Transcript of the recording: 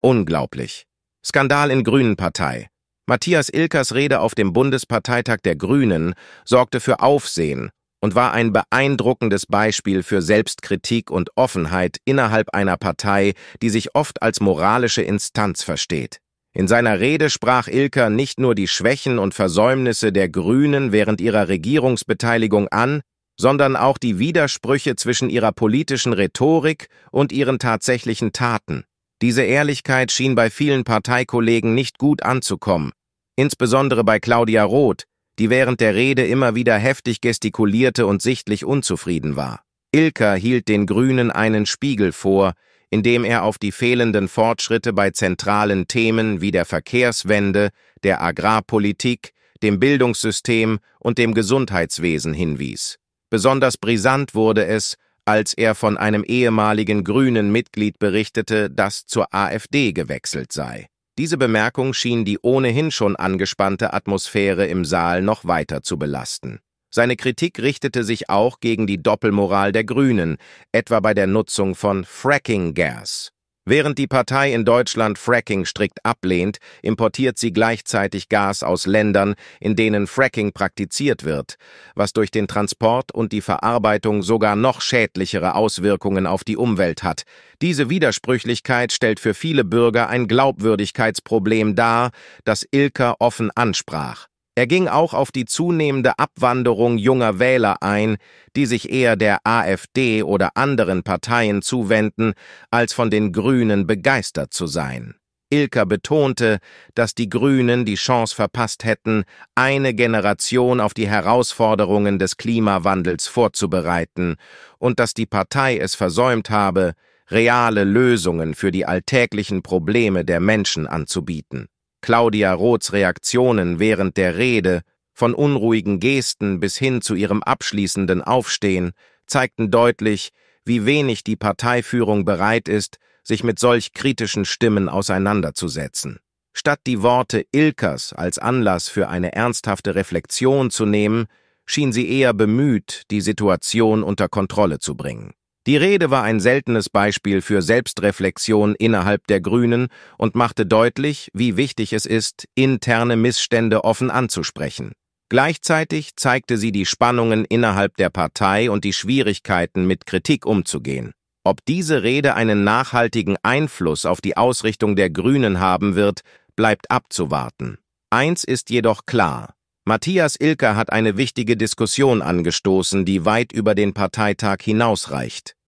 Unglaublich. Skandal in Grünenpartei. Matthias Ilkers Rede auf dem Bundesparteitag der Grünen sorgte für Aufsehen und war ein beeindruckendes Beispiel für Selbstkritik und Offenheit innerhalb einer Partei, die sich oft als moralische Instanz versteht. In seiner Rede sprach Ilker nicht nur die Schwächen und Versäumnisse der Grünen während ihrer Regierungsbeteiligung an, sondern auch die Widersprüche zwischen ihrer politischen Rhetorik und ihren tatsächlichen Taten. Diese Ehrlichkeit schien bei vielen Parteikollegen nicht gut anzukommen, insbesondere bei Claudia Roth, die während der Rede immer wieder heftig gestikulierte und sichtlich unzufrieden war. Ilker hielt den Grünen einen Spiegel vor, in dem er auf die fehlenden Fortschritte bei zentralen Themen wie der Verkehrswende, der Agrarpolitik, dem Bildungssystem und dem Gesundheitswesen hinwies. Besonders brisant wurde es, als er von einem ehemaligen grünen Mitglied berichtete, das zur AfD gewechselt sei. Diese Bemerkung schien die ohnehin schon angespannte Atmosphäre im Saal noch weiter zu belasten. Seine Kritik richtete sich auch gegen die Doppelmoral der Grünen, etwa bei der Nutzung von Fracking Gas, Während die Partei in Deutschland Fracking strikt ablehnt, importiert sie gleichzeitig Gas aus Ländern, in denen Fracking praktiziert wird, was durch den Transport und die Verarbeitung sogar noch schädlichere Auswirkungen auf die Umwelt hat. Diese Widersprüchlichkeit stellt für viele Bürger ein Glaubwürdigkeitsproblem dar, das Ilka offen ansprach. Er ging auch auf die zunehmende Abwanderung junger Wähler ein, die sich eher der AfD oder anderen Parteien zuwenden, als von den Grünen begeistert zu sein. Ilka betonte, dass die Grünen die Chance verpasst hätten, eine Generation auf die Herausforderungen des Klimawandels vorzubereiten und dass die Partei es versäumt habe, reale Lösungen für die alltäglichen Probleme der Menschen anzubieten. Claudia Roths Reaktionen während der Rede, von unruhigen Gesten bis hin zu ihrem abschließenden Aufstehen, zeigten deutlich, wie wenig die Parteiführung bereit ist, sich mit solch kritischen Stimmen auseinanderzusetzen. Statt die Worte Ilkers als Anlass für eine ernsthafte Reflexion zu nehmen, schien sie eher bemüht, die Situation unter Kontrolle zu bringen. Die Rede war ein seltenes Beispiel für Selbstreflexion innerhalb der Grünen und machte deutlich, wie wichtig es ist, interne Missstände offen anzusprechen. Gleichzeitig zeigte sie die Spannungen innerhalb der Partei und die Schwierigkeiten, mit Kritik umzugehen. Ob diese Rede einen nachhaltigen Einfluss auf die Ausrichtung der Grünen haben wird, bleibt abzuwarten. Eins ist jedoch klar. Matthias Ilker hat eine wichtige Diskussion angestoßen, die weit über den Parteitag hinausreicht.